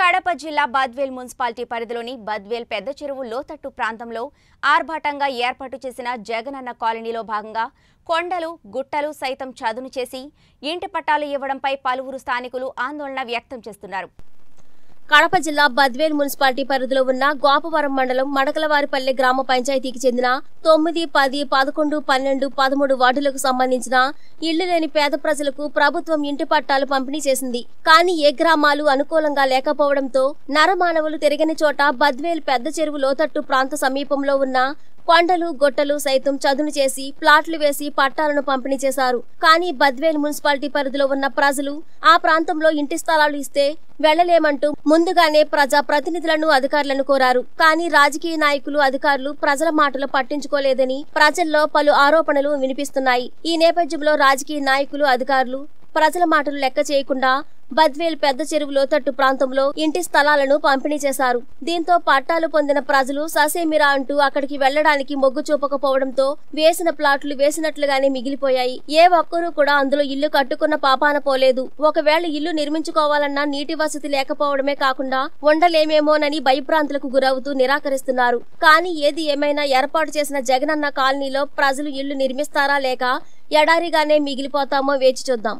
కడప జిల్లా బద్వేల్ మున్సిపాలిటీ పరిధిలోని బద్వేల్ పెద్ద చెరువు లోతట్టు ప్రాంతంలో ఆర్భాటంగా ఏర్పాటు చేసిన జగనన్న కాలనీలో భాగంగా కొండలు గుట్టలు సైతం చదును చేసి ఇంటి పట్టాలు ఇవ్వడంపై పలువురు స్థానికులు ఆందోళన వ్యక్తం చేస్తున్నారు కడప జిల్లా బద్వేల్ మున్సిపాలిటీ పరిధిలో ఉన్న గోపవరం మండలం మడకలవారిపల్లె గ్రామ పంచాయతీకి చెందిన తొమ్మిది పది పదకొండు పన్నెండు పదమూడు వార్డులకు సంబంధించిన ఇళ్లు లేని పేద ప్రజలకు ప్రభుత్వం ఇంటి పట్టాలు పంపిణీ చేసింది కానీ ఏ గ్రామాలు అనుకూలంగా లేకపోవడంతో నరమానవులు తిరిగిన చోట బద్వేల్ పెద్ద చెరువు లోతట్టు ప్రాంత సమీపంలో ఉన్న కొండలు గొట్టలు సైతం చదును చేసి ప్లాట్లు వేసి పట్టాలను పంపిణీ చేశారు కానీ బద్వేల్ మున్సిపాలిటీ పరిధిలో ఉన్న ప్రజలు ఆ ప్రాంతంలో ఇంటి స్థలాలు ఇస్తే వెళ్లలేమంటూ ముందుగానే ప్రజా ప్రతినిధులను అధికారులను కోరారు కానీ రాజకీయ నాయకులు అధికారులు ప్రజల మాటలు పట్టించుకోలేదని ప్రజల్లో పలు ఆరోపణలు వినిపిస్తున్నాయి ఈ నేపథ్యంలో రాజకీయ నాయకులు అధికారులు ప్రజల మాటలు లెక్క చేయకుండా బద్వేల్ పెద్ద చెరువు లోతట్టు ప్రాంతంలో ఇంటి స్థలాలను పంపిణీ చేశారు దీంతో పట్టాలు పొందిన ప్రజలు ససేమిరా అంటూ అక్కడికి వెళ్లడానికి మొగ్గు చూపకపోవడంతో వేసిన ప్లాట్లు వేసినట్లుగానే మిగిలిపోయాయి ఏ ఒక్కరూ కూడా అందులో ఇల్లు కట్టుకున్న పాపాన పోలేదు ఒకవేళ ఇల్లు నిర్మించుకోవాలన్నా నీటి వసతి లేకపోవడమే కాకుండా ఉండలేమేమోనని భయభ్రాంతులకు గురవుతూ నిరాకరిస్తున్నారు కానీ ఏది ఏమైనా ఏర్పాటు చేసిన జగనన్న కాలనీలో ప్రజలు ఇల్లు నిర్మిస్తారా లేక ఎడారిగానే మిగిలిపోతామో వేచి చూద్దాం